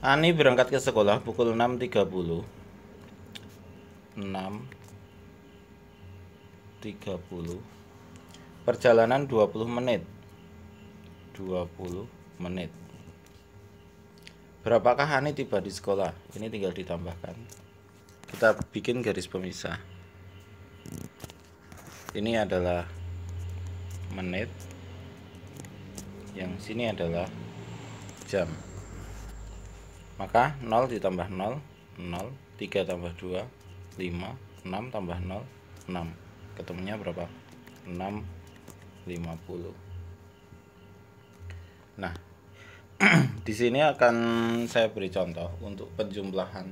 Ani berangkat ke sekolah pukul 6.30. 6.30. Perjalanan 20 menit. 20 menit. Berapakah Ani tiba di sekolah? Ini tinggal ditambahkan. Kita bikin garis pemisah. Ini adalah menit. Yang sini adalah jam maka 0 ditambah 0 0 3 tambah 2 5 6 tambah 0 6 ketemunya berapa 6 50 nah di sini akan saya beri contoh untuk penjumlahan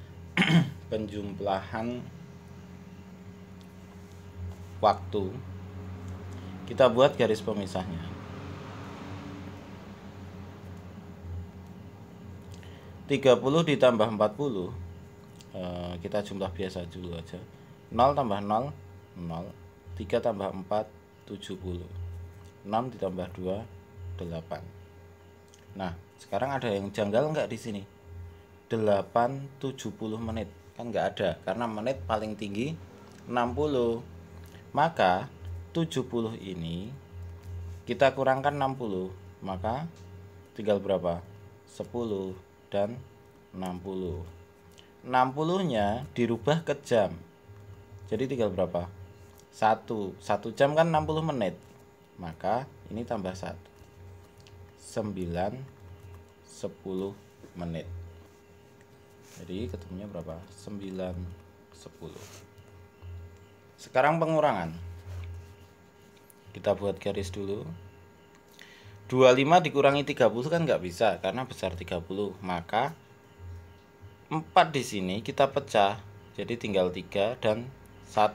penjumlahan waktu kita buat garis pemisahnya 30 ditambah 40 eh, kita jumlah biasa dulu aja 0 tambah 0 0 3 tambah 4 70 6 ditambah 2 8 nah sekarang ada yang janggal nggak di sini 8 70 menit kan nggak ada karena menit paling tinggi 60 maka 70 ini kita kurangkan 60 maka tinggal berapa 10 dan 60 60 nya dirubah ke jam jadi tinggal berapa? 1 1 jam kan 60 menit maka ini tambah 1 9 10 menit jadi ketemunya berapa? 9 10 sekarang pengurangan kita buat garis dulu 25 dikurangi 30 kan nggak bisa karena besar 30 maka 4 di sini kita pecah jadi tinggal 3 dan 1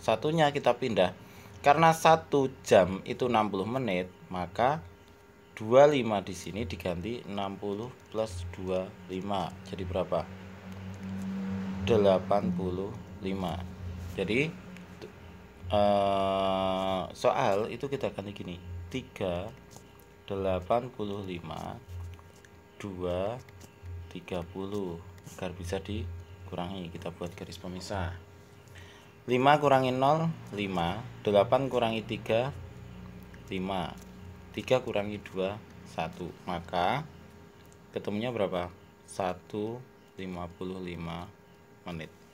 satunya kita pindah karena 1 jam itu 60 menit maka 25 di sini diganti 60 plus 25 jadi berapa 85 jadi eh, soal itu kita ganti gini 3 delapan puluh lima dua tiga puluh agar bisa dikurangi kita buat garis pemisah lima kurangi 0 lima delapan kurangi tiga lima tiga kurangi dua satu maka ketemunya berapa satu lima puluh lima menit